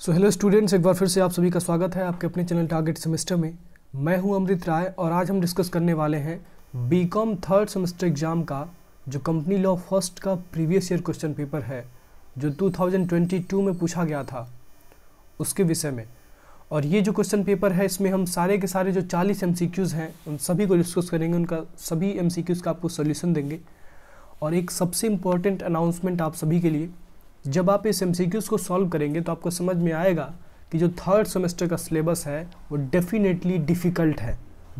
So hello students एक बार फिर से आप सभी का स्वागत है आपके अपने चैनल टारगेट सेमेस्टर में मैं हूं अमृत राय और आज हम डिस्कस करने वाले हैं बीकॉम थर्ड सेमेस्टर एग्जाम का जो कंपनी लॉ फर्स्ट का प्रीवियस ईयर क्वेश्चन पेपर है जो 2022 में पूछा गया था उसके विषय में और ये जो क्वेश्चन पेपर है इसमें हम सारे के सारे जो चालीस एम हैं उन सभी को डिस्कस करेंगे उनका सभी एम का आपको सोल्यूशन देंगे और एक सबसे इम्पॉर्टेंट अनाउंसमेंट आप सभी के लिए जब आप इस एम को सॉल्व करेंगे तो आपको समझ में आएगा कि जो थर्ड सेमेस्टर का सिलेबस है वो डेफिनेटली डिफ़िकल्ट है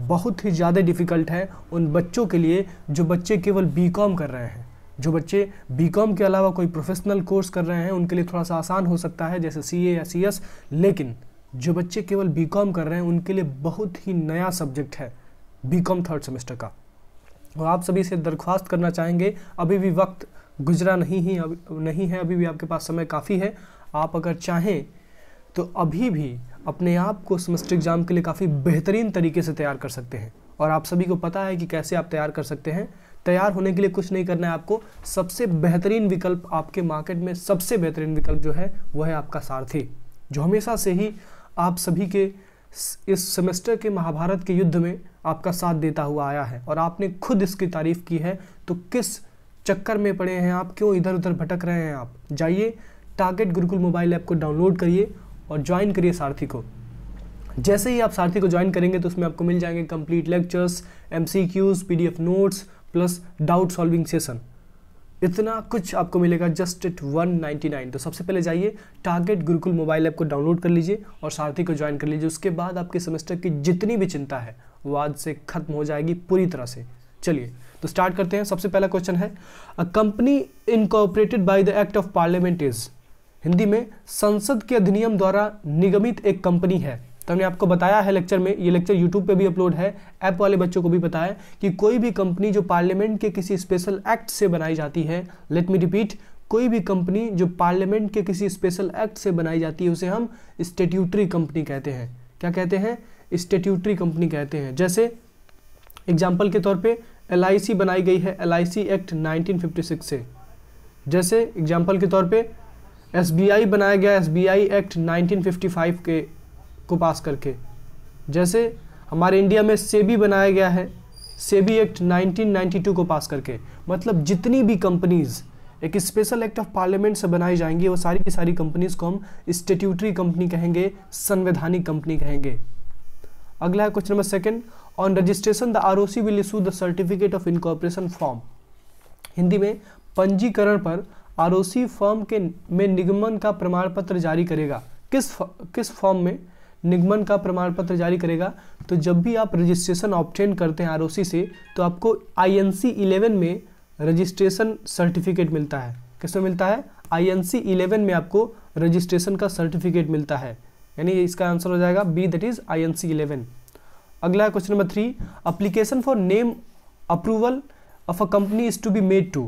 बहुत ही ज़्यादा डिफ़िकल्ट है उन बच्चों के लिए जो बच्चे केवल बी कर रहे हैं जो बच्चे बी के अलावा कोई प्रोफेशनल कोर्स कर रहे हैं उनके लिए थोड़ा सा आसान हो सकता है जैसे सी या सी लेकिन जो बच्चे केवल बी कर रहे हैं उनके लिए बहुत ही नया सब्जेक्ट है बी थर्ड सेमेस्टर का और आप सभी से दरख्वास्त करना चाहेंगे अभी भी वक्त गुजरा नहीं ही अभी नहीं है अभी भी आपके पास समय काफ़ी है आप अगर चाहें तो अभी भी अपने आप को सेमेस्टर एग्ज़ाम के लिए काफ़ी बेहतरीन तरीके से तैयार कर सकते हैं और आप सभी को पता है कि कैसे आप तैयार कर सकते हैं तैयार होने के लिए कुछ नहीं करना है आपको सबसे बेहतरीन विकल्प आपके मार्केट में सबसे बेहतरीन विकल्प जो है वह है आपका सारथी जो हमेशा से ही आप सभी के इस सेमेस्टर के महाभारत के युद्ध में आपका साथ देता हुआ आया है और आपने खुद इसकी तारीफ की है तो किस चक्कर में पड़े हैं आप क्यों इधर उधर भटक रहे हैं आप जाइए टारगेट गुरुकुल मोबाइल ऐप को डाउनलोड करिए और ज्वाइन करिए सारथी को जैसे ही आप सारथी को ज्वाइन करेंगे तो उसमें आपको मिल जाएंगे complete lectures M C Qs P D F notes plus doubt solving session इतना कुछ आपको मिलेगा just at one ninety nine तो सबसे पहले जाइए टारगेट गुरुकुल मोबाइल ऐप को डाउनलोड कर लीजिए और सारथी को ज्वाइन कर लीजिए उसके बाद आपके सेमेस्टर की जितनी भी चिंता है वो आज से खत्म हो जाएगी पूरी तरह से चलिए तो स्टार्ट करते हैं सबसे पहला क्वेश्चन है a company incorporated by the act of parliament is Hindi में संसद के अधिनियम द्वारा निगमित एक कंपनी है तो हमने आपको बताया है लेक्चर में ये लेक्चर यूट्यूब पे भी अपलोड है ऐप वाले बच्चों को भी बताया कि कोई भी कंपनी जो पार्लियामेंट के किसी स्पेशल एक्ट से बनाई जाती है लेट मी रिपीट कोई भी कंपनी जो पार्लियामेंट के किसी स्पेशल एक्ट से बनाई जाती है उसे हम स्टेट्यूटरी कंपनी कहते हैं क्या कहते हैं स्टेट्यूटरी कंपनी कहते हैं जैसे एग्जाम्पल के तौर पर एल बनाई गई है एल एक्ट 1956 से जैसे एग्जाम्पल के तौर पे एस बनाया गया एस एक्ट 1955 के को पास करके जैसे हमारे इंडिया में सेबी बनाया गया है सेबी एक्ट 1992 को पास करके मतलब जितनी भी कंपनीज़ एक स्पेशल एक्ट ऑफ पार्लियामेंट से बनाई जाएंगी वो सारी की सारी कंपनीज को हम स्टेट्यूटरी कंपनी कहेंगे संवैधानिक कंपनी कहेंगे अगला है question number second on registration the R will issue the certificate of incorporation form Hindi में पंजीकरण पर आर फॉर्म के में निगमन का प्रमाण पत्र जारी करेगा किस किस फॉर्म में निगमन का प्रमाण पत्र जारी करेगा तो जब भी आप रजिस्ट्रेशन ऑप्टेन करते हैं आर से तो आपको आई एन सी इलेवन में रजिस्ट्रेशन सर्टिफिकेट मिलता है किसमें मिलता है आई एन सी इलेवन में आपको रजिस्ट्रेशन का सर्टिफिकेट मिलता है यानी इसका आंसर हो जाएगा B that is I N C eleven अगला है question number three application for name approval of a company is to be made to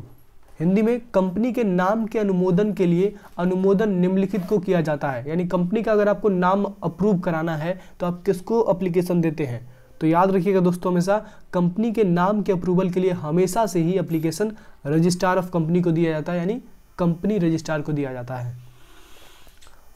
Hindi में कंपनी के नाम के अनुमोदन के लिए अनुमोदन निम्नलिखित को किया जाता है यानी कंपनी का अगर आपको नाम अप्रूव कराना है तो आप किसको अप्लीकेशन देते हैं तो याद रखिएगा दोस्तों हमेशा कंपनी के नाम के अप्रूवल के लिए हमेशा से ही अप्लीकेशन रजिस्ट्रार ऑफ कंपनी को दिया जाता है यानी कंपनी रजिस्ट्रार को दिया जाता है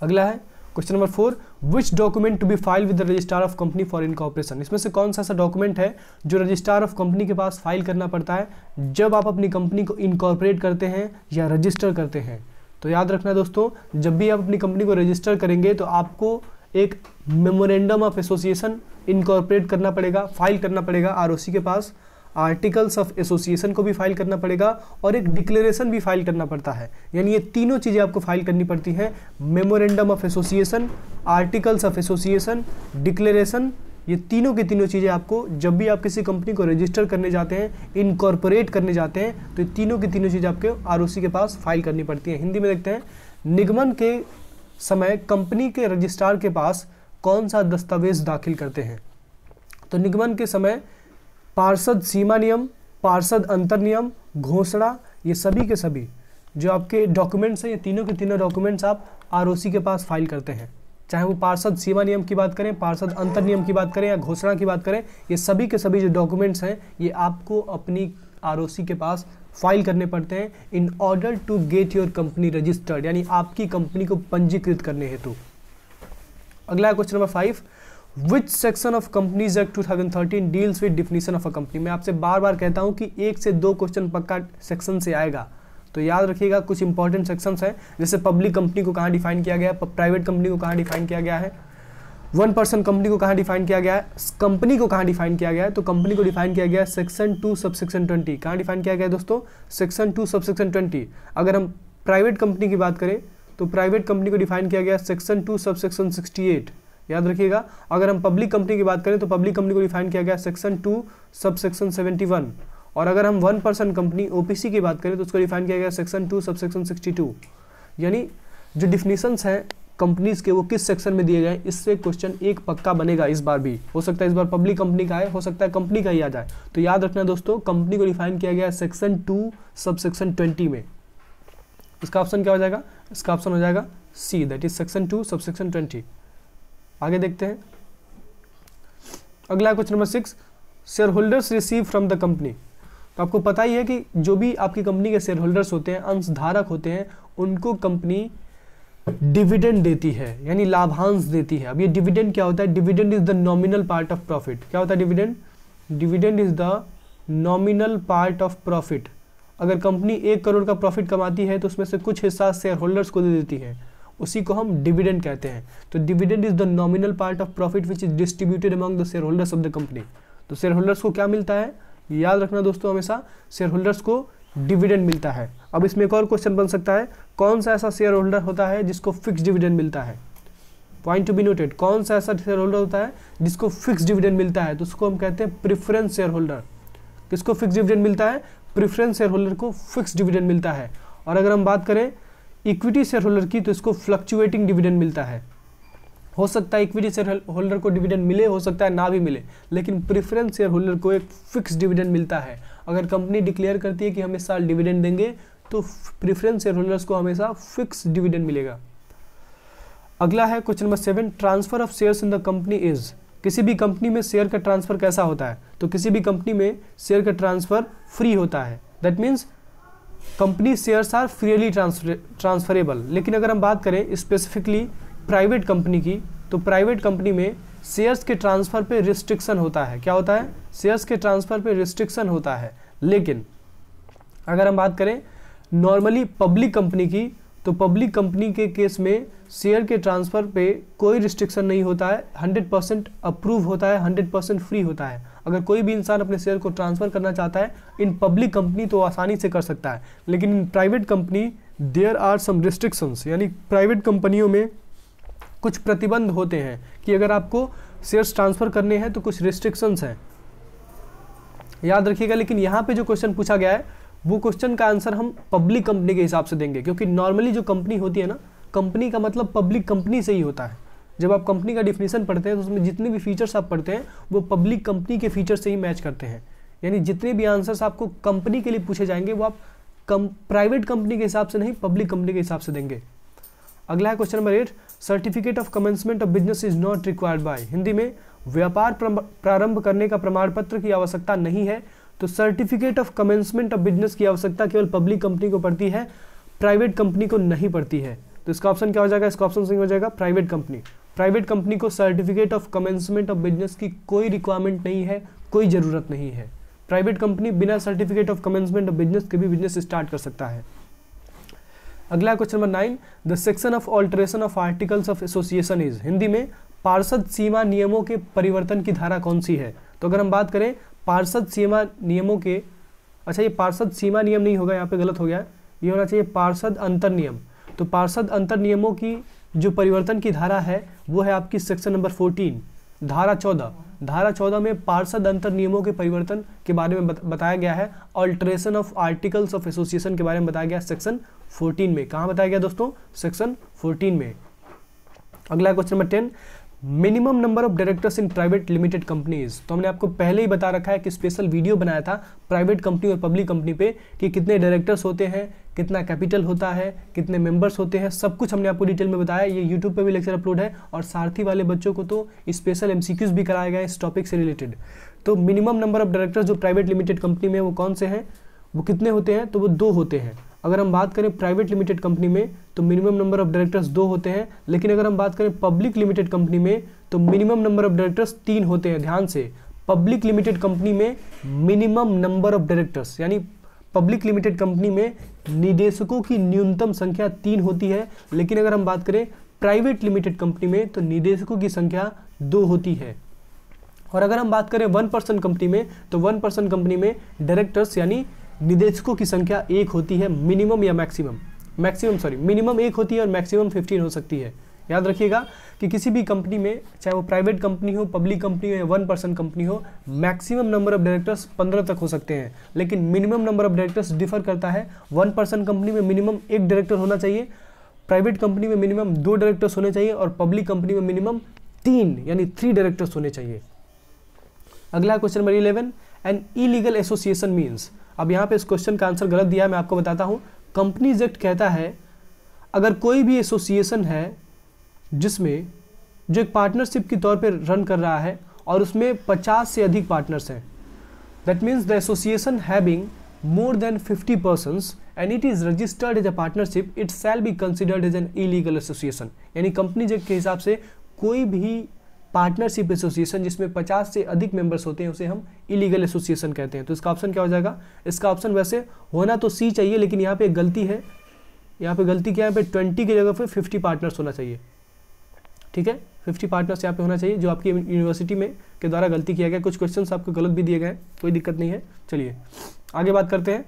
अगला है question number four which document to be file with the registrar of company for incorporation इसमें से कौन सा ऐसा डॉक्यूमेंट है जो रजिस्ट्रार ऑफ कंपनी के पास फाइल करना पड़ता है जब आप अपनी कंपनी को इनकॉपरेट करते हैं या रजिस्टर करते हैं तो याद रखना दोस्तों जब भी आप अपनी कंपनी को रजिस्टर करेंगे तो आपको एक मेमोरेंडम ऑफ एसोसिएशन इनकॉर्पोरेट करना पड़ेगा फाइल करना पड़ेगा आर के पास आर्टिकल्स ऑफ एसोसिएशन को भी फाइल करना पड़ेगा और एक डिक्लेरेशन भी फाइल करना पड़ता है यानी ये तीनों चीज़ें आपको फाइल करनी पड़ती हैं memorandum of association articles of association declaration ये तीनों की तीनों चीज़ें आपको जब भी आप किसी कंपनी को रजिस्टर करने जाते हैं इनकॉर्पोरेट करने जाते हैं तो ये तीनों की तीनों चीज़ें आपके आर के पास फाइल करनी पड़ती हैं हिंदी में देखते हैं निगमन के समय कंपनी के रजिस्ट्रार के पास कौन सा दस्तावेज दाखिल करते हैं तो निगमन के समय पार्षद सीमा नियम पार्षद अंतर नियम घोषणा ये सभी के सभी जो आपके डॉक्यूमेंट्स हैं ये तीनों के तीनों डॉक्यूमेंट्स आप आर के पास फाइल करते हैं चाहे वो पार्षद सीमा नियम की बात करें पार्षद अंतर नियम की बात करें या घोषणा की बात करें ये सभी के सभी जो डॉक्यूमेंट्स हैं ये आपको अपनी आर के पास फाइल करने पड़ते हैं in order to get your company registered यानी आपकी कंपनी को पंजीकृत करने हेतु अगला question number five which section of companies act 2013 deals with definition of a company मैं आपसे बार बार कहता हूँ कि एक से दो क्वेश्चन पक्का सेक्शन से आएगा तो याद रखिएगा कुछ इंपॉर्टेंट सेक्शंस हैं जैसे पब्लिक कंपनी को कहाँ डिफाइन किया गया है प्राइवेट कंपनी को कहाँ डिफाइन किया गया है वन पर्सन कंपनी को कहाँ डिफाइन किया गया है कंपनी को कहाँ डिफाइन किया गया है तो कंपनी को डिफाइन किया गया है section two sub section twenty कहाँ डिफाइन किया गया है दोस्तों section two sub section twenty अगर हम प्राइवेट कंपनी की बात करें तो प्राइवेट कंपनी को डिफाइन किया गया section two sub section sixty eight याद रखिएगा अगर हम पब्लिक कंपनी की बात करें तो पब्लिक कंपनी को डिफाइन किया गया section two sub section seventy one और अगर हम वन परसन कंपनी ओपीसी की बात करें तो उसको डिफाइन किया गया section two sub section sixty two यानी जो डिफिनीशंस हैं कंपनीज के वो किस सेक्शन में दिए गए इससे क्वेश्चन एक पक्का बनेगा इस बार भी हो सकता है इस बार पब्लिक कंपनी का है हो सकता है कंपनी का ही आ जाए तो याद रखना दोस्तों कंपनी को डिफाइन किया गया section two sub section twenty में इसका ऑप्शन क्या हो जाएगा इसका ऑप्शन हो जाएगा C that is section two sub section twenty आगे देखते हैं अगला question number six shareholders receive from the company तो आपको पता ही है कि जो भी आपकी कंपनी के शेयर होल्डर्स होते हैं अंशधारक होते हैं उनको कंपनी डिविडेंड देती है यानी लाभांश देती है अब ये डिविडेंड क्या होता है dividend is the nominal part of profit क्या होता है dividend dividend is the nominal part of profit अगर कंपनी एक करोड़ का प्रॉफिट कमाती है तो उसमें से कुछ हिस्सा शेयर होल्डर्स को दे देती है उसी को हम डिविडेंड कहते हैं तो dividend is the nominal part of profit which is distributed among the shareholders of the company तो शेयर होल्डर्स को क्या मिलता है याद रखना दोस्तों हमेशा शेयर होल्डर्स को डिविडेंड मिलता है अब इसमें एक और क्वेश्चन बन सकता है कौन सा ऐसा शेयर होल्डर होता है जिसको फिक्स डिविडेंड मिलता है पॉइंट टू बी नोटेड कौन सा ऐसा शेयर होल्डर होता है जिसको फिक्स डिविडेंड मिलता है तो उसको हम कहते हैं प्रिफरेंस शेयर होल्डर किसको फिक्स डिविडेंड मिलता है प्रिफरेंस शेयर होल्डर को फिक्स डिविडेंड मिलता है और अगर हम बात करें इक्विटी शेयर होल्डर की तो इसको फ्लक्चुएटिंग डिविडेंड मिलता है हो सकता है इक्विटी शेयर होल्डर को डिविडेंड मिले हो सकता है ना भी मिले लेकिन प्रिफरेंस शेयर होल्डर को एक फिक्स डिविडेंड मिलता है अगर कंपनी डिक्लेयर करती है कि हम इस साल डिविडेंड देंगे तो प्रिफरेंस शेयर होल्डर्स को हमेशा फिक्स डिविडेंड मिलेगा अगला है question number seven transfer of shares in the company is किसी भी कंपनी में शेयर का ट्रांसफर कैसा होता है तो किसी भी कंपनी में शेयर का ट्रांसफर फ्री होता है that means company shares are freely transferable लेकिन अगर हम बात करें स्पेसिफिकली प्राइवेट कंपनी की तो प्राइवेट कंपनी में शेयर्स के ट्रांसफ़र पे रिस्ट्रिक्शन होता है क्या होता है शेयर्स के ट्रांसफ़र पे रिस्ट्रिक्शन होता है लेकिन अगर हम बात करें नॉर्मली पब्लिक कंपनी की तो पब्लिक कंपनी के केस में शेयर के ट्रांसफ़र पे कोई रिस्ट्रिक्शन नहीं होता है 100% अप्रूव होता है 100% फ्री होता है अगर कोई भी इंसान अपने शेयर को ट्रांसफ़र करना चाहता है इन पब्लिक कंपनी तो आसानी से कर सकता है लेकिन in private company there are some restrictions यानी प्राइवेट कंपनियों में कुछ प्रतिबंध होते हैं कि अगर आपको शेयर्स ट्रांसफ़र करने हैं तो कुछ रिस्ट्रिक्शंस हैं याद रखिएगा लेकिन यहाँ पे जो क्वेश्चन पूछा गया है वो क्वेश्चन का आंसर हम पब्लिक कंपनी के हिसाब से देंगे क्योंकि नॉर्मली जो कंपनी होती है ना कंपनी का मतलब पब्लिक कंपनी से ही होता है जब आप कंपनी का डिफिनेशन पढ़ते हैं तो उसमें जितने भी फीचर्स आप पढ़ते हैं वो पब्लिक कंपनी के फीचर से ही मैच करते हैं यानी जितने भी आंसर्स आपको कंपनी के लिए पूछे जाएंगे वो आप कम प्राइवेट कंपनी के हिसाब से नहीं पब्लिक कंपनी के हिसाब से देंगे अगला है question number eight certificate of commencement of business is not required by Hindi में व्यापार प्रारंभ करने का प्रमाण पत्र की आवश्यकता नहीं है तो certificate of commencement of business की आवश्यकता केवल पब्लिक कंपनी को पड़ती है प्राइवेट कंपनी को नहीं पड़ती है तो इसका ऑप्शन क्या हो जाएगा इसका ऑप्शन सही हो जाएगा प्राइवेट कंपनी प्राइवेट कंपनी को certificate of commencement of business की कोई रिक्वायरमेंट नहीं है कोई ज़रूरत नहीं है प्राइवेट कंपनी बिना certificate of commencement of business के भी बिजनेस स्टार्ट कर सकता है अगला question number nine the section of alteration of articles of association is Hindi में पार्षद सीमा नियमों के परिवर्तन की धारा कौन सी है तो अगर हम बात करें पार्षद सीमा नियमों के अच्छा ये पार्षद सीमा नियम नहीं होगा यहाँ पे गलत हो गया ये होना चाहिए पार्षद अंतर नियम तो पार्षद अंतर नियमों की जो परिवर्तन की धारा है वो है आपकी सेक्शन नंबर फोर्टीन धारा चौदह धारा चौदह में पार्षद अंतर नियमों के परिवर्तन के बारे में बताया गया है alteration of articles of association के बारे में बताया गया सेक्शन फोर्टीन में कहाँ बताया गया दोस्तों सेक्शन फोर्टीन में अगला question number ten minimum number of directors in private limited companies तो हमने आपको पहले ही बता रखा है कि स्पेशल वीडियो बनाया था प्राइवेट कंपनी और पब्लिक कंपनी पे कि कितने डायरेक्टर्स होते हैं कितना कैपिटल होता है कितने मेंबर्स होते हैं सब कुछ हमने आपको डिटेल में बताया ये यूट्यूब पे भी लेक्चर अपलोड है और सारथी वाले बच्चों को तो स्पेशल एमसीक्यूज भी कराए गए इस टॉपिक से रिलेटेड तो मिनिमम नंबर ऑफ डायरेक्टर्स जो प्राइवेट लिमिटेड कंपनी में वो कौन से हैं वो कितने होते हैं तो वो दो होते हैं अगर हम बात करें प्राइवेट लिमिटेड कंपनी में तो मिनिमम नंबर ऑफ डायरेक्टर्स दो होते हैं लेकिन अगर हम बात करें पब्लिक लिमिटेड कंपनी में तो मिनिमम नंबर ऑफ डायरेक्टर्स तीन होते हैं ध्यान से पब्लिक लिमिटेड कंपनी में मिनिमम नंबर ऑफ डायरेक्टर्स यानी पब्लिक लिमिटेड कंपनी में निदेशकों की न्यूनतम संख्या तीन होती है लेकिन अगर हम बात करें प्राइवेट लिमिटेड कंपनी में तो निदेशकों की संख्या दो होती है और अगर हम बात करें वन परसेंट कंपनी में तो वन परसेंट कंपनी में डायरेक्टर्स यानी निदेशकों की संख्या एक होती है मिनिमम या मैक्सिमम मैक्सिमम सॉरी मिनिमम एक होती है और मैक्सिमम फिफ्टीन हो सकती है याद रखिएगा कि किसी भी कंपनी में चाहे वो प्राइवेट कंपनी हो पब्लिक कंपनी हो या वन पर्सन कंपनी हो मैक्सिमम नंबर ऑफ डायरेक्टर्स पंद्रह तक हो सकते हैं लेकिन minimum number of directors differ करता है वन पर्सन कंपनी में मिनिमम एक डायरेक्टर होना चाहिए प्राइवेट कंपनी में मिनिमम दो डायरेक्टर्स होने चाहिए और पब्लिक कंपनी में मिनिमम तीन यानी थ्री डायरेक्टर्स होने चाहिए अगला question number eleven an illegal association means अब यहाँ पे इस क्वेश्चन का आंसर गलत दिया मैं आपको बताता हूँ कंपनीज एक्ट कहता है अगर कोई भी एसोसिएशन है जिसमें जो एक पार्टनरशिप के तौर पर रन कर रहा है और उसमें 50 से अधिक पार्टनर्स हैं that means the association having more than 50 persons and it is registered as a partnership it shall be considered as an illegal association यानी कंपनी के हिसाब से कोई भी पार्टनरशिप एसोसिएशन जिसमें 50 से अधिक मेंबर्स होते हैं उसे हम इलीगल एसोसिएशन कहते हैं तो इसका ऑप्शन क्या हो जाएगा इसका ऑप्शन वैसे होना तो सी चाहिए लेकिन यहाँ पे गलती है यहाँ पे गलती क्या है पे 20 की जगह पे 50 पार्टनर्स होना चाहिए ठीक है फिफ्टी पार्टनर्स यहाँ पे होना चाहिए जो आपकी यूनिवर्सिटी में के द्वारा गलती किया गया कुछ क्वेश्चन आपको गलत भी दिए गए कोई दिक्कत नहीं है चलिए आगे बात करते हैं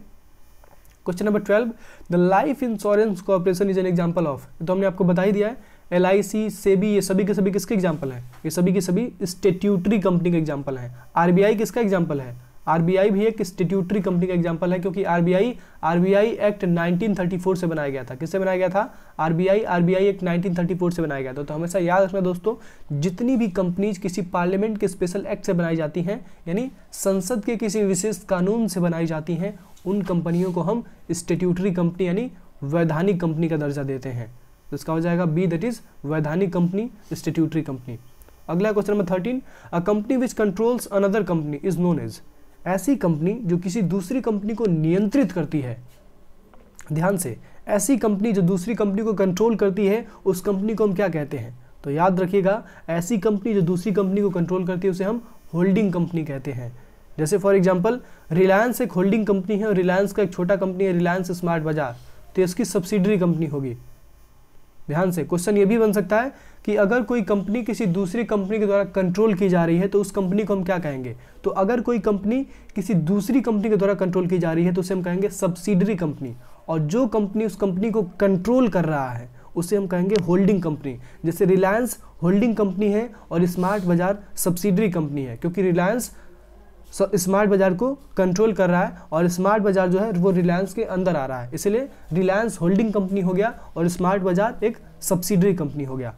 question number twelve the life insurance corporation is an example of तो हमने आपको बता ही दिया है एल आई सी सेबी ये सभी के सभी किसके एग्जाम्पल हैं ये सभी के सभी स्टेट्यूटरी कंपनी के एग्जाम्पल हैं आर बी आई किसका एग्जाम्पल है आरबीआई भी एक स्टेट्यूटरी कंपनी का एग्जाम्पल है क्योंकि आरबीआई आरबीआई एक्ट 1934 से बनाया गया था किससे बनाया गया था आरबीआई आरबीआई एक्ट 1934 से बनाया गया था तो, तो हमेशा याद रखना दोस्तों जितनी भी कंपनीज किसी पार्लियामेंट के स्पेशल एक्ट से बनाई जाती हैं यानी संसद के किसी विशेष कानून से बनाई जाती हैं उन कंपनियों को हम स्टेट्यूटरी कंपनी यानी वैधानिक कंपनी का दर्जा देते हैं तो इसका हो जाएगा बी दैट इज वैधानिक कंपनी स्टेट्यूटरी कंपनी अगला question number thirteen a company which controls another company is known as ऐसी कंपनी जो किसी दूसरी कंपनी को नियंत्रित करती है ध्यान से ऐसी कंपनी जो दूसरी कंपनी को कंट्रोल करती है उस कंपनी को हम क्या कहते हैं तो याद रखिएगा ऐसी कंपनी जो दूसरी कंपनी को कंट्रोल करती है उसे हम होल्डिंग कंपनी कहते हैं जैसे फॉर एग्जाम्पल रिलायंस एक होल्डिंग कंपनी है और रिलायंस का एक छोटा कंपनी है रिलायंस स्मार्ट बाजार तो इसकी सब्सिडरी कंपनी होगी ध्यान से क्वेश्चन ये भी बन सकता है कि अगर कोई कंपनी किसी दूसरी कंपनी के द्वारा कंट्रोल की जा रही है तो उस कंपनी को हम क्या कहेंगे तो अगर कोई कंपनी किसी दूसरी कंपनी के द्वारा कंट्रोल की जा रही है तो उसे हम कहेंगे सब्सिडरी कंपनी और जो कंपनी उस कंपनी को कंट्रोल कर रहा है उसे हम कहेंगे होल्डिंग कंपनी जैसे रिलायंस होल्डिंग कंपनी है और स्मार्ट बाजार सब्सिडरी कंपनी है क्योंकि रिलायंस स्मार्ट बाज़ार को कंट्रोल कर रहा है और स्मार्ट बाज़ार जो है वो रिलायंस के अंदर आ रहा है इसलिए रिलायंस होल्डिंग कंपनी हो गया और स्मार्ट बाज़ार एक सब्सिडरी कंपनी हो गया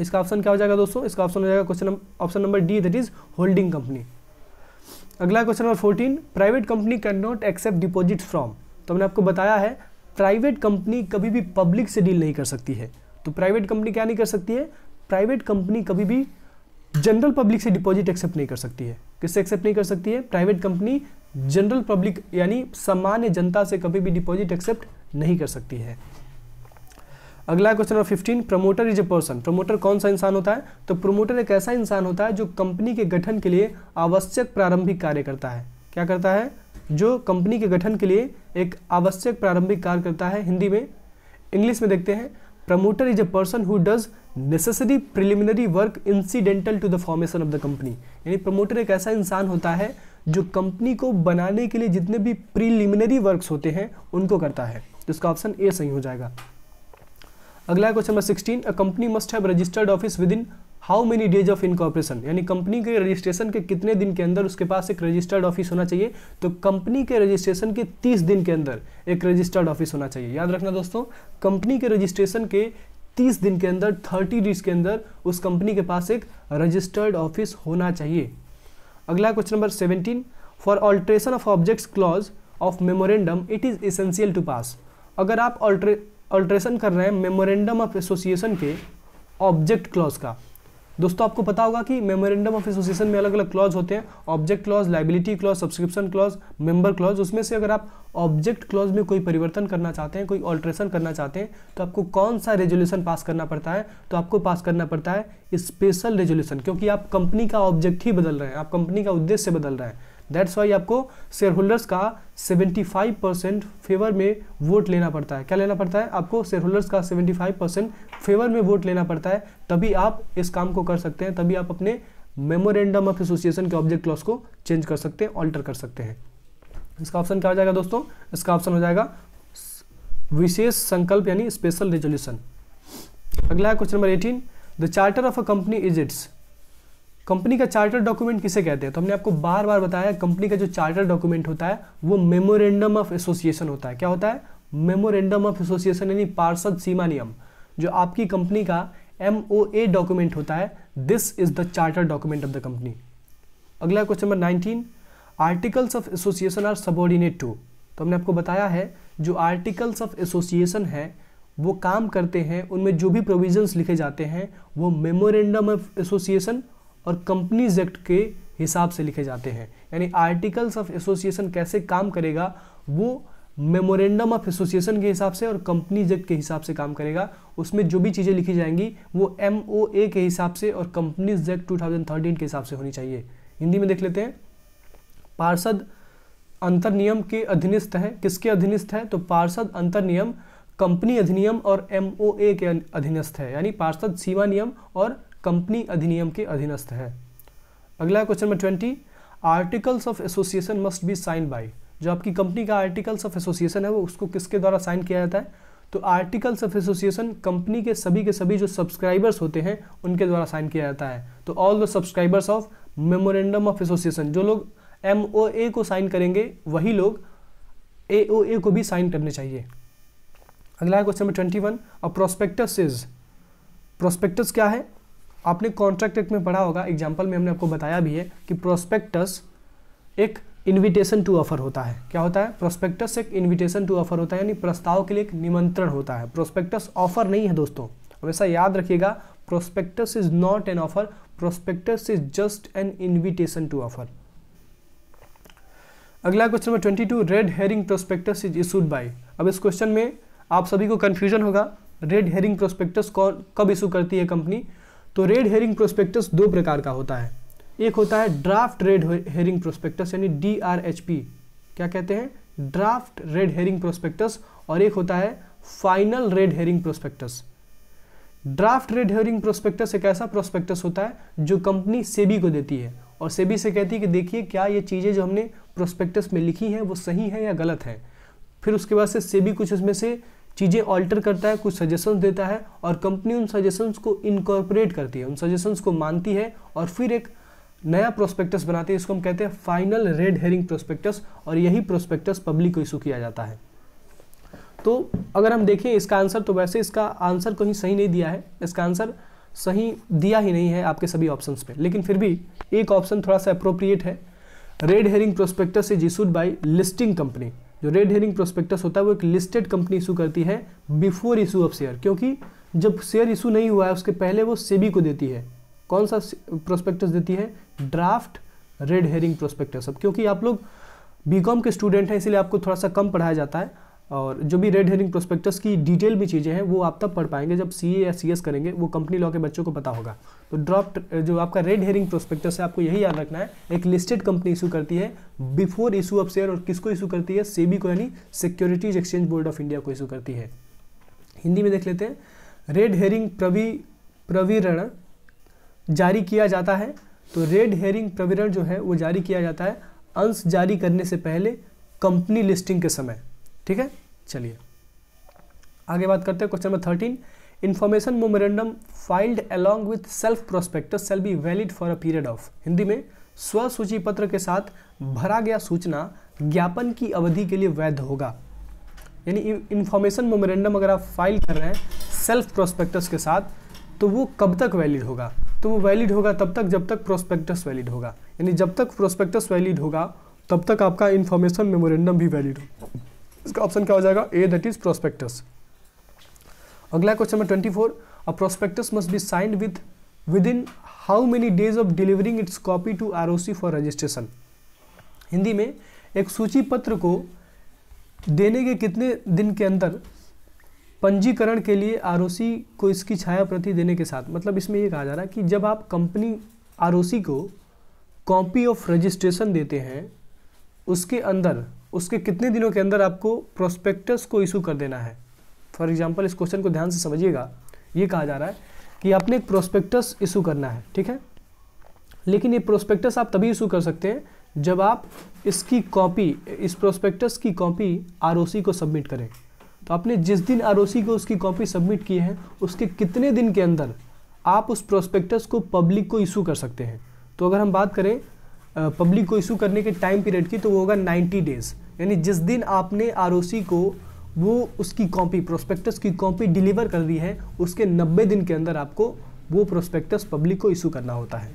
इसका ऑप्शन क्या हो जाएगा दोस्तों इसका ऑप्शन हो जाएगा question option number D that is holding company अगला question number fourteen private company can not accept deposit from तो हमने आपको बताया है प्राइवेट कंपनी कभी भी पब्लिक से डील नहीं कर सकती है तो प्राइवेट कंपनी क्या नहीं कर सकती है प्राइवेट कंपनी कभी भी जनरल पब्लिक से डिपॉजिट एक्सेप्ट नहीं कर सकती है किससे एक्सेप्ट नहीं कर सकती है प्राइवेट कंपनी जनरल पब्लिक यानी सामान्य जनता से कभी भी डिपॉजिट एक्सेप्ट नहीं कर सकती है अगला question number 15 promoter is a person promoter कौन सा इंसान होता है तो प्रमोटर एक ऐसा इंसान होता है जो कंपनी के गठन के लिए आवश्यक प्रारंभिक कार्य करता है क्या करता है जो कंपनी के गठन के लिए एक आवश्यक प्रारंभिक कार्य करता है हिंदी में इंग्लिश में देखते हैं promoter is a person who does necessary preliminary work incidental to the formation of the company यानी प्रमोटर एक ऐसा इंसान होता है जो कंपनी को बनाने के लिए जितने भी प्रिलिमिनरी वर्क्स होते हैं उनको करता है तो इसका ऑप्शन ए सही हो जाएगा अगला question number sixteen a company must have registered office within how many days of incorporation यानी कंपनी के रजिस्ट्रेशन के कितने दिन के अंदर उसके पास एक रजिस्टर्ड ऑफिस होना चाहिए तो कंपनी के रजिस्ट्रेशन के 30 दिन के अंदर एक रजिस्टर्ड ऑफिस होना चाहिए याद रखना दोस्तों कंपनी के रजिस्ट्रेशन के 30 दिन के अंदर 30 डेज के अंदर उस कंपनी के पास एक रजिस्टर्ड ऑफिस होना चाहिए अगला question number seventeen for alteration of objects clause of memorandum it is essential to pass अगर आप ऑल्ट्रे ऑल्ट्रेशन कर रहे हैं मेमोरेंडम ऑफ एसोसिएशन के ऑब्जेक्ट क्लॉज का दोस्तों आपको पता होगा कि मेमोरेंडम ऑफ एसोसिएशन में अलग अलग क्लॉज होते हैं object clause liability clause subscription clause member clause उसमें से अगर आप ऑब्जेक्ट क्लॉज में कोई परिवर्तन करना चाहते हैं कोई ऑल्ट्रेशन करना चाहते हैं तो आपको कौन सा रेजोल्यूशन पास करना पड़ता है तो आपको पास करना पड़ता है स्पेशल रेजोल्यूशन क्योंकि आप कंपनी का ऑब्जेक्ट ही बदल रहे हैं आप कंपनी का उद्देश्य बदल रहे हैं दैट्स वाई आपको शेयर होल्डर्स का 75 परसेंट फेवर में वोट लेना पड़ता है क्या लेना पड़ता है आपको शेयर होल्डर्स का 75 परसेंट फेवर में वोट लेना पड़ता है तभी आप इस काम को कर सकते हैं तभी आप अपने मेमोरेंडम ऑफ एसोसिएशन के ऑब्जेक्ट क्लॉस को चेंज कर सकते हैं ऑल्टर कर सकते हैं इसका ऑप्शन क्या हो जाएगा दोस्तों इसका ऑप्शन हो जाएगा विशेष संकल्प यानी स्पेशल रेजोल्यूशन अगला है question number eighteen the charter of a company is its company का चार्टर डॉक्यूमेंट किसे कहते हैं तो हमने आपको बार बार बताया कंपनी का जो चार्टर डॉक्यूमेंट होता है वो मेमोरेंडम ऑफ एसोसिएशन होता है क्या होता है मेमोरेंडम ऑफ एसोसिएशन यानी पार्षद सीमा नियम जो आपकी कंपनी का एम डॉक्यूमेंट होता है this is the charter document of the company अगला question number nineteen articles of association are subordinate to तो हमने आपको बताया है जो आर्टिकल्स ऑफ एसोसिएशन है वो काम करते हैं उनमें जो भी प्रोविजंस लिखे जाते हैं वो मेमोरेंडम ऑफ एसोसिएशन और कंपनीज एक्ट के हिसाब से लिखे जाते हैं यानी आर्टिकल्स ऑफ एसोसिएशन कैसे काम करेगा वो मेमोरेंडम ऑफ एसोसिएशन के हिसाब से और कंपनीज एक्ट के हिसाब से काम करेगा उसमें जो भी चीज़ें लिखी जाएंगी वो एम के हिसाब से और कंपनीज एक्ट टू के हिसाब से होनी चाहिए हिंदी में देख लेते हैं पार्षद अंतर नियम के अधीनस्थ है किसके अधीनस्थ है तो पार्षद अंतर नियम कंपनी अधिनियम और एम के अधीनस्थ है यानी पार्षद सीमा नियम और कंपनी अधिनियम के अधीनस्थ है अगला question number twenty articles of association must be sign by जो आपकी कंपनी का आर्टिकल्स ऑफ एसोसिएशन है वो उसको किसके द्वारा साइन किया जाता है तो आर्टिकल्स ऑफ एसोसिएशन कंपनी के सभी के सभी जो सब्सक्राइबर्स होते हैं उनके द्वारा साइन किया जाता है तो all the subscribers of memorandum of association जो लोग एम को साइन करेंगे वही लोग ए को भी साइन करने चाहिए अगला question number twenty one a prospectus is prospectus क्या है आपने कॉन्ट्रैक्ट एक्ट में पढ़ा होगा एग्जाम्पल में हमने आपको बताया भी है कि प्रोस्पेक्टस एक इनविटेशन टू ऑफर होता है क्या होता है प्रोस्पेक्टस एक इनविटेशन टू ऑफर होता है यानी प्रस्ताव के लिए एक निमंत्रण होता है प्रोस्पेक्टस ऑफर नहीं है दोस्तों हमेशा याद रखिएगा prospectus is not an offer prospectus is just an invitation to offer अगला question number twenty two red herring prospectus is issued by अब इस क्वेश्चन में आप सभी को कन्फ्यूजन होगा रेड हेरिंग प्रोस्पेक्टस कौन कब इशू करती है कंपनी तो रेड हेरिंग प्रोस्पेक्टस दो प्रकार का होता है एक होता है ड्राफ्ट रेड हेरिंग प्रोस्पेक्टस यानी डी क्या कहते हैं ड्राफ्ट रेड हेरिंग प्रोस्पेक्टस और एक होता है final red herring prospectus draft red herring prospectus एक ऐसा प्रोस्पेक्टस होता है जो कंपनी सेबी को देती है और सेबी से कहती है कि देखिए क्या ये चीज़ें जो हमने प्रोस्पेक्टस में लिखी हैं वो सही हैं या गलत हैं फिर उसके बाद से सेबी कुछ उसमें से चीज़ें ऑल्टर करता है कुछ सजेशंस देता है और कंपनी उन सजेशंस को इनकॉर्पोरेट करती है उन सजेशंस को मानती है और फिर एक नया प्रोस्पेक्टस बनाती है इसको हम कहते हैं फाइनल रेड हेरिंग प्रोस्पेक्टस और यही प्रोस्पेक्टस पब्लिक को इशू किया जाता है तो अगर हम देखें इसका आंसर तो वैसे इसका आंसर कहीं सही नहीं दिया है इसका आंसर सही दिया ही नहीं है आपके सभी ऑप्शंस पे लेकिन फिर भी एक ऑप्शन थोड़ा सा अप्रोप्रिएट है red herring prospectus is issued by listing company जो रेड हेरिंग प्रोस्पेक्टस होता है वो एक लिस्टेड कंपनी इशू करती है बिफोर इशू ऑफ शेयर क्योंकि जब शेयर इशू नहीं हुआ है उसके पहले वो सेबी को देती है कौन सा प्रोस्पेक्टस देती है ड्राफ्ट रेड हेरिंग प्रोस्पेक्टस अब क्योंकि आप लोग बीकॉम के स्टूडेंट हैं इसलिए आपको थोड़ा सा कम पढ़ाया जाता है और जो भी रेड हेरिंग प्रोस्पेक्टस की डिटेल भी चीज़ें हैं वो आप तब पढ़ पाएंगे जब सी या सी करेंगे वो कंपनी लॉ के बच्चों को पता होगा तो ड्रॉप जो आपका रेड हेरिंग प्रोस्पेक्टस है आपको यही याद रखना है एक लिस्टेड कंपनी इशू करती है बिफोर इशू ऑफ शेयर और किसको इशू करती है सेबी को यानी securities exchange board of India को इशू करती है हिंदी में देख लेते हैं रेड हेरिंग प्रवि प्रविरण जारी किया जाता है तो रेड हेरिंग प्रविरण जो है वो जारी किया जाता है अंश जारी करने से पहले कंपनी लिस्टिंग के समय ठीक है चलिए आगे बात करते हैं question number thirteen information memorandum filed along with shelf prospectus shall be valid for a period of Hindi में स्व सूची पत्र के साथ भरा गया सूचना ज्ञापन की अवधि के लिए वैध होगा यानी इन्फॉर्मेशन मोमोरेंडम अगर आप फाइल कर रहे हैं सेल्फ प्रोस्पेक्टस के साथ तो वो कब तक वैलिड होगा तो वो वैलिड होगा तब तक जब तक प्रोस्पेक्टस वैलिड होगा यानी जब तक प्रोस्पेक्टस वैलिड होगा तब तक आपका इन्फॉर्मेशन मेमोरेंडम भी वैलिड होगा इसका ऑप्शन क्या हो जाएगा ए दैट इज प्रोस्पेक्टस अगला question number twenty four a prospectus must be signed with within how many days of delivering its copy to R for registration Hindi में एक सूची पत्र को देने के कितने दिन के अंदर पंजीकरण के लिए आर को इसकी छाया प्रति देने के साथ मतलब इसमें यह कहा जा रहा है कि जब आप कंपनी आर को कॉपी ऑफ रजिस्ट्रेशन देते हैं उसके अंदर उसके कितने दिनों के अंदर आपको प्रोस्पेक्टस को इशू कर देना है फॉर एग्जाम्पल इस क्वेश्चन को ध्यान से समझिएगा ये कहा जा रहा है कि आपने एक प्रोस्पेक्टस इशू करना है ठीक है लेकिन ये प्रोस्पेक्टस आप तभी इशू कर सकते हैं जब आप इसकी कॉपी इस प्रोस्पेक्टस की कॉपी आर को सबमिट करें तो आपने जिस दिन आर को उसकी कॉपी सबमिट की है उसके कितने दिन के अंदर आप उस प्रोस्पेक्टस को पब्लिक को इशू कर सकते हैं तो अगर हम बात करें पब्लिक को इशू करने के टाइम पीरियड की तो वो होगा 90 डेज़ यानी जिस दिन आपने आर को वो उसकी कॉपी प्रोस्पेक्टस की कॉपी डिलीवर कर दी है उसके 90 दिन के अंदर आपको वो प्रोस्पेक्टस पब्लिक को इशू करना होता है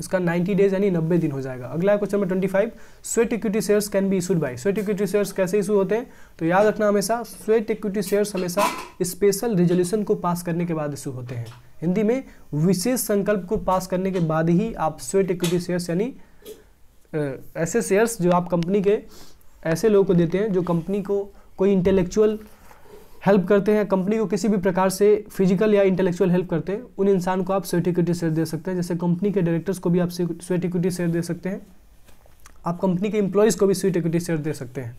इसका 90 डेज यानी 90 दिन हो जाएगा अगला question number 25 sweat equity shares can be issued by sweat equity shares कैसे इशू होते हैं तो याद रखना हमेशा स्वेट इक्विटी शेयर्स हमेशा स्पेशल रेजोल्यूशन को पास करने के बाद इशू होते हैं हिंदी में विशेष संकल्प को पास करने के बाद ही आप स्वेट इक्विटी शेयर्स यानी ऐसे शेयर्स जो आप कंपनी के ऐसे लोगों को देते हैं जो कंपनी को कोई इंटेलेक्चुअल हेल्प करते हैं कंपनी को किसी भी प्रकार से फिजिकल या इंटेलेक्चुअल हेल्प करते हैं उन इंसान को आप स्वेट इक्विटी शेयर दे सकते हैं जैसे कंपनी के डायरेक्टर्स को भी आप स्वेट इक्विटी शेयर दे सकते हैं आप कंपनी के इंप्लॉयज़ को भी स्वेट इक्विटी शेयर दे सकते हैं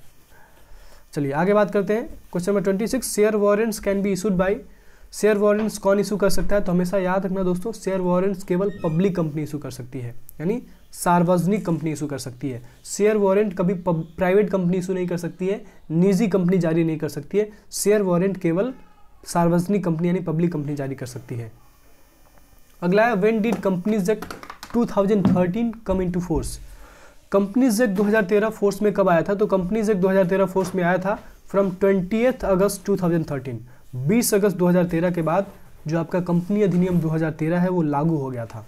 चलिए आगे बात करते हैं question number twenty six share warrants can be issued by share warrants कौन इशू कर सकता है तो हमेशा याद रखना दोस्तों शेयर वारंट्स केवल पब्लिक कंपनी इशू कर सकती है यानी सार्वजनिक कंपनी इशू कर सकती है शेयर वारंट कभी प्राइवेट कंपनी इशू नहीं कर सकती है निजी कंपनी जारी नहीं कर सकती है शेयर वारंट केवल सार्वजनिक कंपनी यानी पब्लिक कंपनी जारी कर सकती है अगला है when did companies act to come into force companies act तेरह फोर्स में कब आया था तो कंपनीज एक्ट तेरह फोर्स में आया था फ्रॉम ट्वेंटी अगस्त थर्टीन 20 अगस्त 2013 के बाद जो आपका कंपनी अधिनियम 2013 है वो लागू हो गया था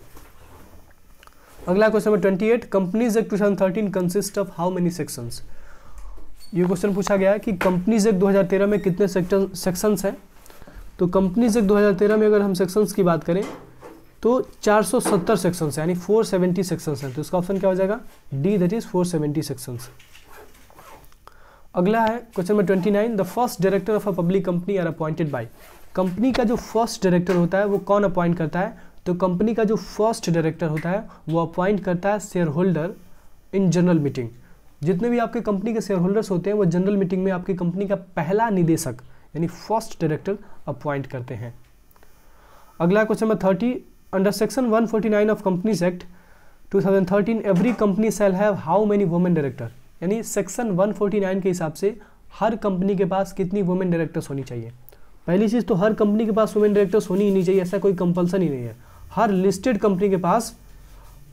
अगला question number 28 companies act 2013 consist of how many sections ये क्वेश्चन पूछा गया है कि कंपनीज एक्ट 2013 में कितने सेक्शंस हैं तो कंपनीज एक्ट 2013 में अगर हम सेक्शंस की बात करें तो 470 सेक्शंस यानी 470 सेक्शंस हैं तो इसका ऑप्शन क्या हो जाएगा डी दैट इज 470 सेक्शंस अगला है question number twenty nine the first director of a public company are appointed by company का जो फर्स्ट डायरेक्टर होता है वो कौन अपॉइंट करता है तो कंपनी का जो फर्स्ट डायरेक्टर होता है वो अपॉइंट करता है share holder in general meeting जितने भी आपके कंपनी के शेयर होल्डर्स होते हैं वो जनरल मीटिंग में आपकी कंपनी का पहला निदेशक यानी फर्स्ट डायरेक्टर अपॉइंट करते हैं अगला question number thirty under section one of companies act 2013 every company shall have how many women director यानी सेक्शन 149 के हिसाब से हर कंपनी के पास कितनी वुमेन डायरेक्टर्स होनी चाहिए पहली चीज़ तो हर कंपनी के पास वुमेन डायरेक्टर्स होनी ही नहीं चाहिए ऐसा कोई कंपलसन ही नहीं है हर लिस्टेड कंपनी के पास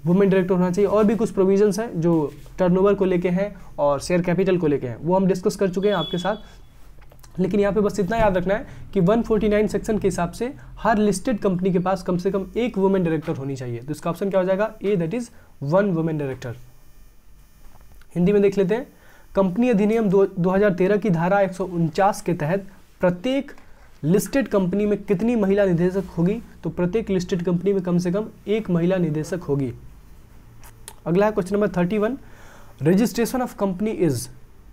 वुमेन डायरेक्टर होना चाहिए और भी कुछ प्रोविजंस हैं जो टर्नओवर को लेके हैं और शेयर कैपिटल को लेके हैं वो हम डिस्कस कर चुके हैं आपके साथ लेकिन यहाँ पे बस इतना याद रखना है कि 149 सेक्शन के हिसाब से हर लिस्टेड कंपनी के पास कम से कम एक वुमेन डायरेक्टर होनी चाहिए तो इसका ऑप्शन क्या हो जाएगा A that is one women director Hindi में देख लेते हैं कंपनी अधिनियम दो 2013 की धारा एक के तहत प्रत्येक लिस्टेड कंपनी में कितनी महिला निदेशक होगी तो प्रत्येक लिस्टेड कंपनी में कम से कम एक महिला निदेशक होगी अगला है question number thirty one registration of company is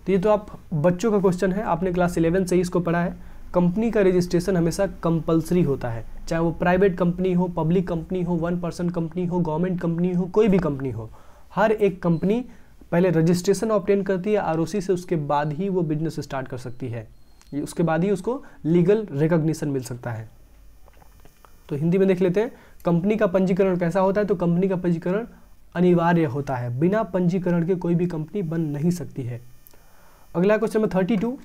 तो ये तो आप बच्चों का क्वेश्चन है आपने क्लास इलेवन से ही इसको पढ़ा है कंपनी का रजिस्ट्रेशन हमेशा कंपलसरी होता है चाहे वो प्राइवेट कंपनी हो पब्लिक कंपनी हो वन पर्सन कंपनी हो गवर्नमेंट कंपनी हो कोई भी कंपनी हो हर एक कंपनी पहले रजिस्ट्रेशन ऑप्टेन करती है आर से उसके बाद ही वो बिजनेस स्टार्ट कर सकती है उसके बाद ही उसको लीगल रिकॉग्निशन मिल सकता है तो हिंदी में देख लेते हैं कंपनी का पंजीकरण कैसा होता है तो कंपनी का पंजीकरण अनिवार्य होता है बिना पंजीकरण के कोई भी कंपनी बन नहीं सकती है अगला question number thirty two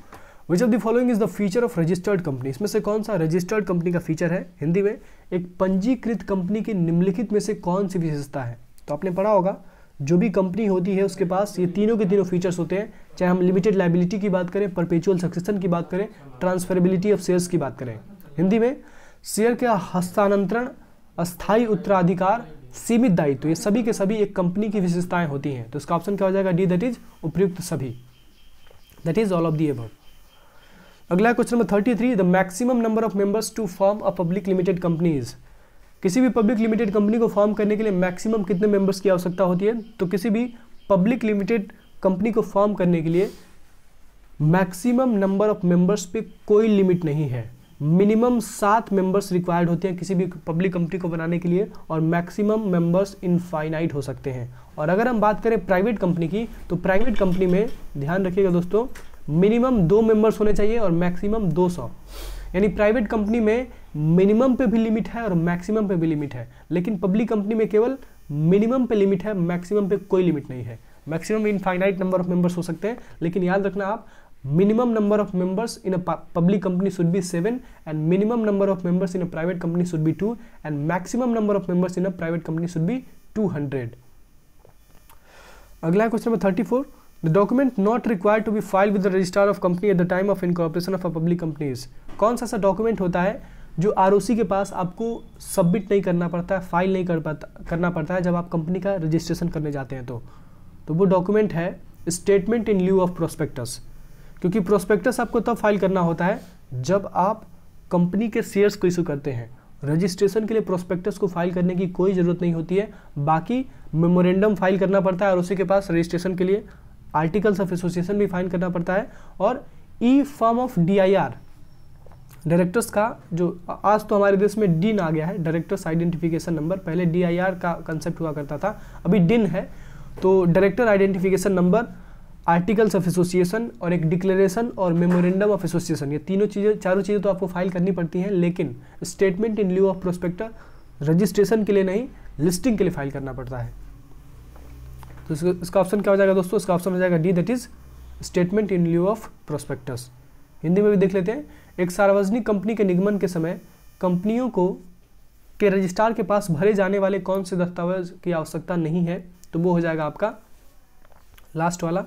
which of the following is the feature of registered company इसमें से कौन सा रजिस्टर्ड कंपनी का फीचर है हिंदी में एक पंजीकृत कंपनी की निम्नलिखित में से कौन सी विशेषता है तो आपने पढ़ा होगा जो भी कंपनी होती है उसके पास ये तीनों के तीनों फीचर्स होते हैं चाहे हम लिमिटेड लाइबिलिटी की बात करें परपेचुअल सक्सेसन की बात करें ट्रांसफरेबिलिटी ऑफ शेयर्स की बात करें हिंदी में शेयर का हस्तांतरण अस्थायी उत्तराधिकार सीमित दायित्व तो ये सभी के सभी एक कंपनी की विशेषताएं होती हैं तो इसका ऑप्शन क्या हो जाएगा डी दैट इज उपयुक्त सभी that is all of the above अगला question number thirty three the maximum number of members to form a public limited companies किसी भी पब्लिक लिमिटेड कंपनी को फॉर्म करने के लिए मैक्सिमम कितने मेंबर्स की आवश्यकता होती है तो किसी भी पब्लिक लिमिटेड कंपनी को फॉर्म करने के लिए मैक्सिमम नंबर ऑफ मेंबर्स पे कोई लिमिट नहीं है मिनिमम सात मेंबर्स रिक्वायर्ड होते हैं किसी भी पब्लिक कंपनी को बनाने के लिए और मैक्सिमम मेंबर्स इनफाइनाइट हो सकते हैं और अगर हम बात करें प्राइवेट कंपनी की तो प्राइवेट कंपनी में ध्यान रखिएगा दोस्तों मिनिमम दो मेंबर्स होने चाहिए और मैक्सिमम दो सौ यानी प्राइवेट कंपनी में मिनिमम पे भी लिमिट है और मैक्सिमम पे भी लिमिट है लेकिन पब्लिक कंपनी में केवल मिनिमम पे लिमिट है मैक्सिमम पे कोई लिमिट नहीं है maximum finite number of members हो सकते हैं लेकिन याद रखना आप minimum number of members in a public company should be seven and minimum number of members in a private company should be two and maximum number of members in a private company should be two अगला question number thirty The document not required to be filed with the registrar of company at the time of incorporation of a public companies. कौन सा ऐसा document होता है जो are के पास आपको submit नहीं करना पड़ता है फाइल नहीं कर पाता करना पड़ता है जब आप कंपनी का रजिस्ट्रेशन करने जाते हैं तो तो वो डॉक्यूमेंट है statement in lieu of prospectus क्योंकि प्रोस्पेक्टस आपको तब फाइल करना होता है जब आप कंपनी के शेयर्स को इशू करते हैं रजिस्ट्रेशन के लिए प्रोस्पेक्टस को फाइल करने की कोई ज़रूरत नहीं होती है बाकी मेमोरेंडम फाइल करना पड़ता है आर के पास रजिस्ट्रेशन के लिए आर्टिकल्स ऑफ एसोसिएशन भी फाइन करना पड़ता है और e form of D directors का जो आज तो हमारे देश में डिन आ गया है डायरेक्टर्स आइडेंटिफिकेशन नंबर पहले डी का कंसेप्ट हुआ करता था अभी डिन है तो director identification number articles of association और एक डिक्लेरेशन और मेमोरेंडम ऑफ एसोसिएशन ये तीनों चीज़ें चारों चीज़ें तो आपको फाइल करनी पड़ती हैं लेकिन statement in lieu of prospectus registration के लिए नहीं लिस्टिंग के लिए फाइल करना पड़ता है तो इसका इसका ऑप्शन क्या हो जाएगा दोस्तों इसका ऑप्शन हो जाएगा D that is statement in lieu of prospectus Hindi में भी देख लेते हैं एक सार्वजनिक कंपनी के निगमन के समय कंपनियों को के रजिस्ट्रार के पास भरे जाने वाले कौन से दस्तावेज की आवश्यकता नहीं है तो वो हो जाएगा आपका लास्ट वाला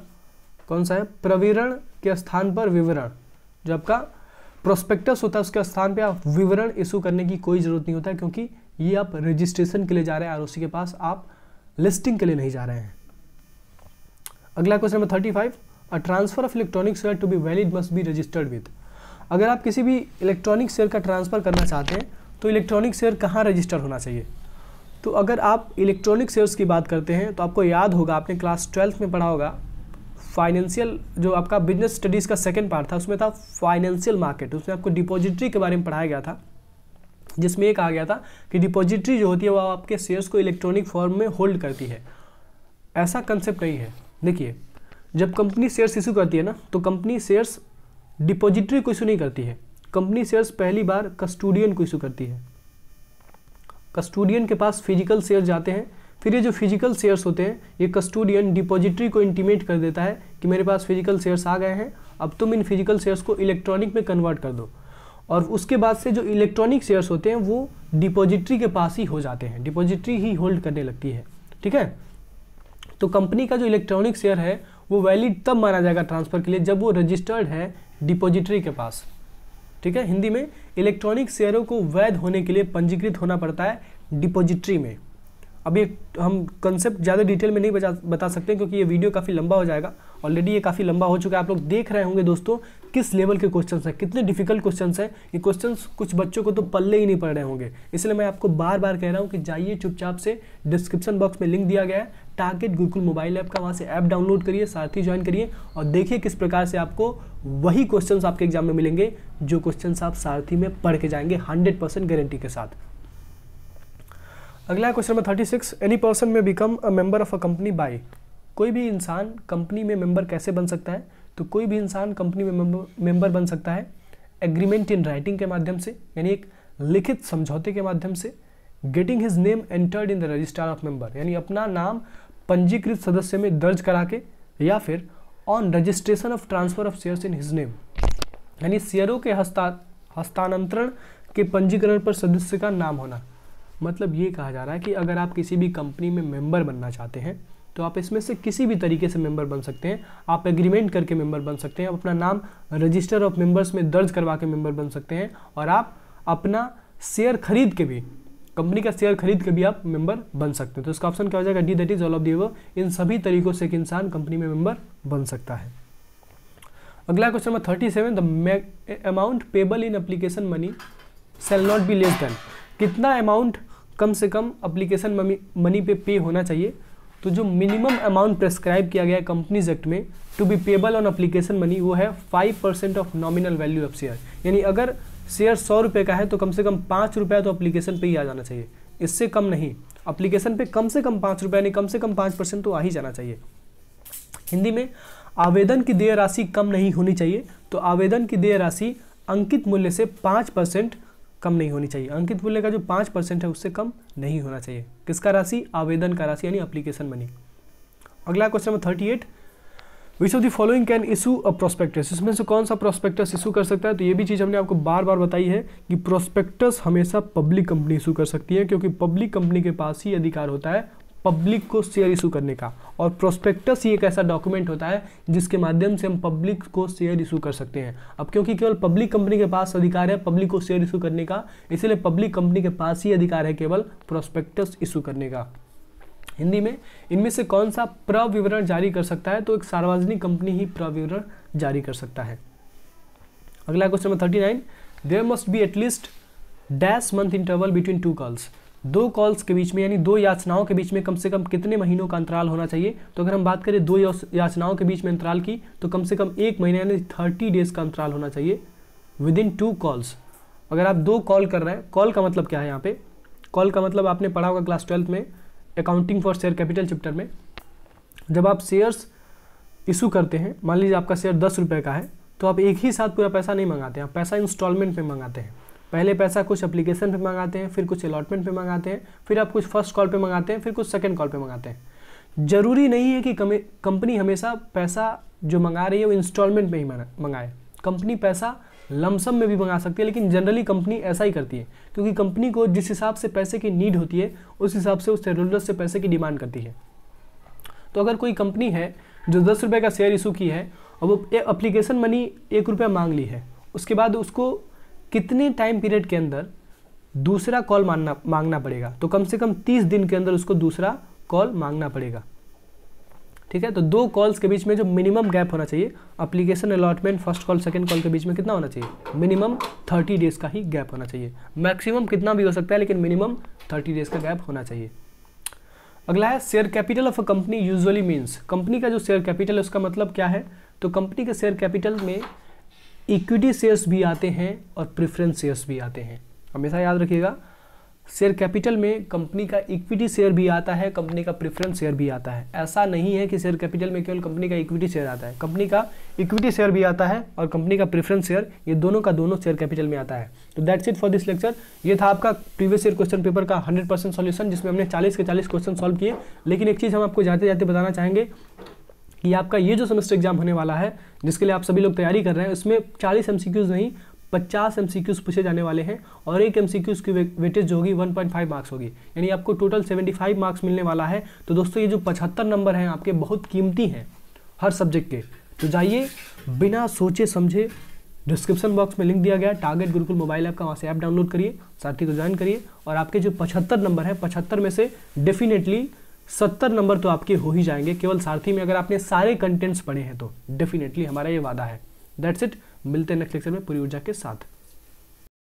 कौन सा है प्रवीरण के स्थान पर विवरण जो आपका प्रोस्पेक्टस होता है उसके स्थान पे आप विवरण इशू करने की कोई ज़रूरत नहीं होता क्योंकि ये आप रजिस्ट्रेशन के लिए जा रहे हैं आर के पास आप लिस्टिंग के लिए नहीं जा रहे हैं अगला question number thirty five a transfer of electronic share to be valid must be registered with अगर आप किसी भी इलेक्ट्रॉनिक शेयर का ट्रांसफर करना चाहते हैं तो इलेक्ट्रॉनिक शेयर कहाँ रजिस्टर होना चाहिए तो अगर आप इलेक्ट्रॉनिक शेयर्स की बात करते हैं तो आपको याद होगा आपने क्लास ट्वेल्थ में पढ़ा होगा फाइनेंशियल जो आपका बिजनेस स्टडीज़ का सेकेंड पार्ट था उसमें था फाइनेंशियल मार्केट उसमें आपको डिपॉजिटरी के बारे में पढ़ाया गया था जिसमें एक आ गया था कि डिपॉजिटरी जो होती है वह आपके शेयर्स को इलेक्ट्रॉनिक फॉर्म में होल्ड करती है ऐसा कंसेप्ट नहीं है देखिए जब कंपनी शेयर्स इशू करती है ना तो कंपनी शेयर्स डिपॉजिटरी को इशू नहीं करती है कंपनी शेयर्स पहली बार कस्टोडियन को इशू करती है कस्टोडियन के पास फिजिकल शेयर जाते हैं फिर ये जो फिजिकल शेयर्स होते हैं ये कस्टोडियन डिपॉजिटरी को इंटीमेट कर देता है कि मेरे पास फिजिकल शेयर्स आ गए हैं अब तुम इन फिजिकल शेयर्स को इलेक्ट्रॉनिक में कन्वर्ट कर दो और उसके बाद से जो इलेक्ट्रॉनिक शेयर्स होते हैं वो डिपॉजिटरी के पास ही हो जाते हैं डिपॉजिटरी ही होल्ड करने लगती है ठीक है तो कंपनी का जो इलेक्ट्रॉनिक शेयर है वो वैलिड तब माना जाएगा ट्रांसफ़र के लिए जब वो रजिस्टर्ड है डिपोजिटरी के पास ठीक है हिंदी में इलेक्ट्रॉनिक शेयरों को वैध होने के लिए पंजीकृत होना पड़ता है डिपोजिटरी में अभी हम कंसेप्ट ज़्यादा डिटेल में नहीं बता सकते क्योंकि ये वीडियो काफ़ी लंबा हो जाएगा ऑलरेडी ये काफ़ी लंबा हो चुका है आप लोग देख रहे होंगे दोस्तों किस लेवल के क्वेश्चन हैं कितने डिफिकल्ट क्वेश्चन हैं ये क्वेश्चन कुछ बच्चों को तो पल्ले ही नहीं पड़ रहे होंगे इसलिए मैं आपको बार बार कह रहा हूँ कि जाइए चुपचाप से डिस्क्रिप्शन बॉक्स में लिंक दिया गया है टारगेट गुरुकुल मोबाइल ऐप का वहाँ से ऐप डाउनलोड करिए साथ ही ज्वाइन करिए और देखिए किस प्रकार से आपको वही क्वेश्चन आपके एग्जाम में मिलेंगे जो क्वेश्चन आप सारथी में पढ़ के जाएंगे हंड्रेड परसेंट गारंटी के साथ अगला question number thirty six any person में become a member of a company by कोई भी इंसान कंपनी में मेंबर कैसे बन सकता है तो कोई भी इंसान कंपनी में मेंबर बन सकता है एग्रीमेंट इन राइटिंग के माध्यम से यानी एक लिखित समझौते के माध्यम से getting his name entered in the register of member यानी अपना नाम पंजीकृत सदस्य में दर्ज करा के या फिर on registration of transfer of shares in his name यानी शेयरों के हस्ता हस्तांतरण के पंजीकरण पर सदस्य का नाम होना मतलब ये कहा जा रहा है कि अगर आप किसी भी कंपनी में मेंबर बनना चाहते हैं तो आप इसमें से किसी भी तरीके से मेंबर बन सकते हैं आप एग्रीमेंट करके मेंबर बन सकते हैं आप अपना नाम रजिस्टर ऑफ मेंबर्स में दर्ज करवा के मेंबर बन सकते हैं और आप अपना शेयर खरीद के भी कंपनी का शेयर खरीद के भी आप मेंबर बन सकते हैं तो इसका ऑप्शन क्या हो जाएगा D that is all of the इन सभी तरीकों से एक इंसान कंपनी में मेंबर बन सकता है अगला question number thirty seven the amount payable in application money shall not be less than कितना अमाउंट कम से कम अप्लीकेशन मनी पे पे होना चाहिए तो जो मिनिमम अमाउंट प्रेस्क्राइब किया गया है कंपनीज एक्ट में to be payable on application money वो है five percent of nominal value of share यानी अगर शेयर सौ रुपये का है तो कम से कम पाँच रुपया तो अप्लीकेशन पर ही आ जाना चाहिए इससे कम नहीं अप्लीकेशन पे कम से कम पाँच रुपये यानी कम से कम पाँच परसेंट तो आ ही जाना चाहिए हिंदी में आवेदन की देय राशि कम नहीं होनी चाहिए तो आवेदन की देय राशि अंकित मूल्य से पाँच परसेंट कम नहीं होनी चाहिए अंकित मूल्य का जो पाँच परसेंट है उससे कम नहीं होना चाहिए किसका राशि आवेदन का राशि यानी अप्लीकेशन मनी अगला question number thirty eight which of the following can issue a prospectus इसमें से कौन सा प्रोस्पेक्टस इशू कर सकता है तो ये भी चीज़ हमने आपको बार बार बताई है कि प्रोस्पेक्टस हमेशा पब्लिक कंपनी इशू कर सकती है क्योंकि पब्लिक कंपनी के पास ही अधिकार होता है पब्लिक को शेयर इशू करने का और प्रोस्पेक्टस ही एक ऐसा डॉक्यूमेंट होता है जिसके माध्यम से हम पब्लिक को शेयर इशू कर सकते हैं अब क्योंकि केवल पब्लिक कंपनी के पास अधिकार है पब्लिक को शेयर इशू करने का इसलिए पब्लिक कंपनी के पास ही अधिकार है केवल प्रोस्पेक्टस इशू करने का हिंदी में इनमें से कौन सा प्रविवरण जारी कर सकता है तो एक सार्वजनिक कंपनी ही प्रविवरण जारी कर सकता है अगला question number thirty nine there must be at least dash month interval between two calls दो कॉल्स के बीच में यानी दो याचनाओं के बीच में कम से कम कितने महीनों का अंतराल होना चाहिए तो अगर हम बात करें दो याचनाओं के बीच में अंतराल की तो कम से कम एक महीने यानी थर्टी डेज का अंतराल होना चाहिए विद इन टू कॉल्स अगर आप दो कॉल कर रहे हैं कॉल का मतलब क्या है यहाँ पे कॉल का मतलब आपने पढ़ा होगा क्लास ट्वेल्थ में accounting for share capital chapter में जब आप शेयर्स इशू करते हैं मान लीजिए आपका शेयर दस रुपये का है तो आप एक ही साथ पूरा पैसा नहीं मंगाते हैं आप पैसा इंस्टॉलमेंट में मंगाते हैं पहले पैसा कुछ अप्लीकेशन पे मंगाते हैं फिर कुछ अलॉटमेंट पे मंगाते हैं फिर आप कुछ फर्स्ट कॉल पे मंगाते हैं फिर कुछ सेकंड कॉल पे मंगाते हैं ज़रूरी नहीं है कि कंपनी हमेशा पैसा जो मंगा रही है वो इंस्टॉलमेंट में ही मंगाए कंपनी पैसा लमसम में भी मंगा सकती है लेकिन जनरली कंपनी ऐसा ही करती है क्योंकि कंपनी को जिस हिसाब से पैसे की नीड होती है उस हिसाब से उस शेयर से पैसे की डिमांड करती है तो अगर कोई कंपनी है जो दस रुपये का शेयर इशू की है और वो एप्लीकेशन मनी एक रुपया मांग ली है उसके बाद उसको कितने टाइम पीरियड के अंदर दूसरा कॉल मांगना मांगना पड़ेगा तो कम से कम तीस दिन के अंदर उसको दूसरा कॉल मांगना पड़ेगा ठीक है तो दो कॉल्स के बीच में जो मिनिमम गैप होना चाहिए application allotment first call second call के बीच में कितना होना चाहिए मिनिमम थर्टी डेज़ का ही गैप होना चाहिए मैक्सिमम कितना भी हो सकता है लेकिन मिनिमम थर्टी डेज़ का गैप होना चाहिए अगला है share capital of a company usually means company का जो शेयर कैपिटल है उसका मतलब क्या है तो कंपनी के शेयर कैपिटल में इक्विटी शेयर्स भी आते हैं और प्रेफरेंस शेयर्स भी आते हैं हमेशा याद रखिएगा शेयर कैपिटल में कंपनी का इक्विटी शेयर भी आता है कंपनी का प्रेफरेंस शेयर भी आता है ऐसा नहीं है कि शेयर कैपिटल में केवल कंपनी का इक्विटी शेयर आता है कंपनी का इक्विटी शेयर भी आता है और कंपनी का प्रेफरेंस शेयर ये दोनों का दोनों शेयर कैपिटल में आता है तो that's it for this lecture ये था आपका प्रीवियस ईयर क्वेश्चन पेपर का हंड्रेड परसेंट जिसमें हमने चालीस के चालीस क्वेश्चन सॉल्व किए लेकिन एक चीज़ हम आपको जाते जाते बताना चाहेंगे कि आपका ये जो सेमेस्टर एग्जाम होने वाला है जिसके लिए आप सभी लोग तैयारी कर रहे हैं उसमें चालीस एम नहीं पचास एम पूछे जाने वाले हैं और एक एम की वेटेज जो होगी 1.5 मार्क्स होगी यानी आपको टोटल 75 मार्क्स मिलने वाला है तो दोस्तों ये जो 75 नंबर हैं आपके बहुत कीमती हैं हर सब्जेक्ट के तो जाइए बिना सोचे समझे डिस्क्रिप्शन बॉक्स में लिंक दिया गया टारगेट गुरुकुल मोबाइल ऐप का वहाँ से ऐप डाउनलोड करिए साथ ही को ज्वाइन करिए और आपके जो पचहत्तर नंबर हैं पचहत्तर में से डेफिनेटली सत्तर नंबर तो आपके हो ही जाएंगे केवल सारथी में अगर आपने सारे कंटेंट्स पढ़े हैं तो डेफिनेटली हमारा ये वादा है दैट्स इट मिलते हैं नेक्स्ट लेक्चर में पूरी ऊर्जा के साथ